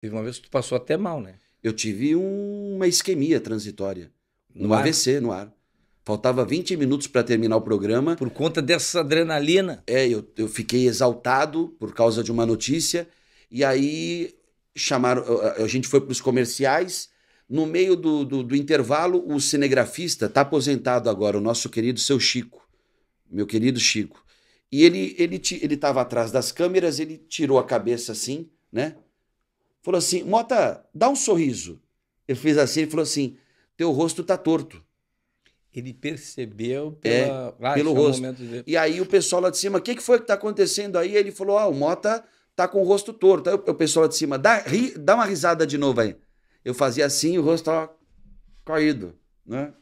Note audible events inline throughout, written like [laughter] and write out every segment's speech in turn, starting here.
Teve uma vez que tu passou até mal, né? Eu tive uma isquemia transitória. No, AVC, no ar. Faltava 20 minutos para terminar o programa. Por conta dessa adrenalina. É, eu, eu fiquei exaltado por causa de uma notícia. E aí chamaram. A, gente foi para os comerciais. No meio do, do, do intervalo, o cinegrafista está aposentado agora, o nosso querido seu Chico. Meu querido Chico. E ele ele ele estava atrás das câmeras, ele tirou a cabeça assim, né? Falou assim: Mota, dá um sorriso. Assim, ele fez assim e falou assim: Teu rosto tá torto. Ele percebeu é, pela... Ah, é, ah, pelo rosto. de... E aí o pessoal lá de cima: O que, que foi que tá acontecendo aí? Ele falou: Ah, o Mota tá com o rosto torto. Aí o pessoal lá de cima: Dá, ri, dá uma risada de novo aí. Eu fazia assim e o rosto tava caído, né?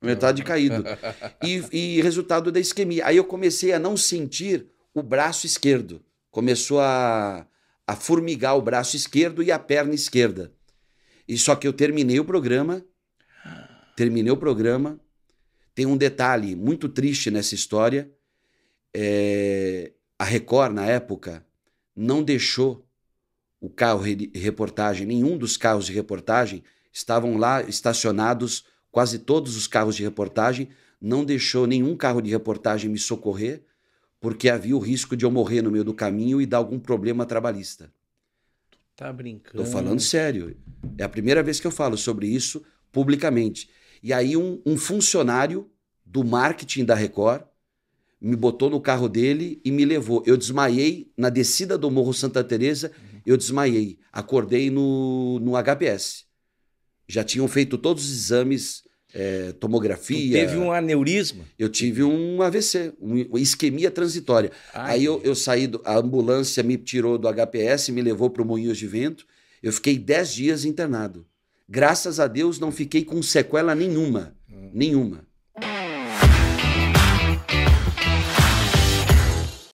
Metade caído. [laughs] E, e resultado da isquemia. Aí eu comecei a não sentir o braço esquerdo. Começou a a formigar o braço esquerdo e a perna esquerda. E só que eu terminei o programa, terminei o programa. Tem um detalhe muito triste nessa história. É, a Record, na época, não deixou o carro de reportagem, nenhum dos carros de reportagem estavam lá estacionados, quase todos os carros de reportagem, não deixou nenhum carro de reportagem me socorrer porque havia o risco de eu morrer no meio do caminho e dar algum problema trabalhista. Tu tá brincando? Tô falando sério. É a primeira vez que eu falo sobre isso publicamente. E aí um, um funcionário do marketing da Record me botou no carro dele e me levou. Eu desmaiei na descida do Morro Santa Teresa, uhum. eu desmaiei. Acordei no, no HPS. Já tinham feito todos os exames é, tomografia. Tu teve um aneurisma? Eu tive um AVC, uma isquemia transitória. Ai, Aí eu, eu saí, do, a ambulância me tirou do HPS, me levou para o Moinhos de Vento. Eu fiquei 10 dias internado. Graças a Deus não fiquei com sequela nenhuma. Hum. Nenhuma.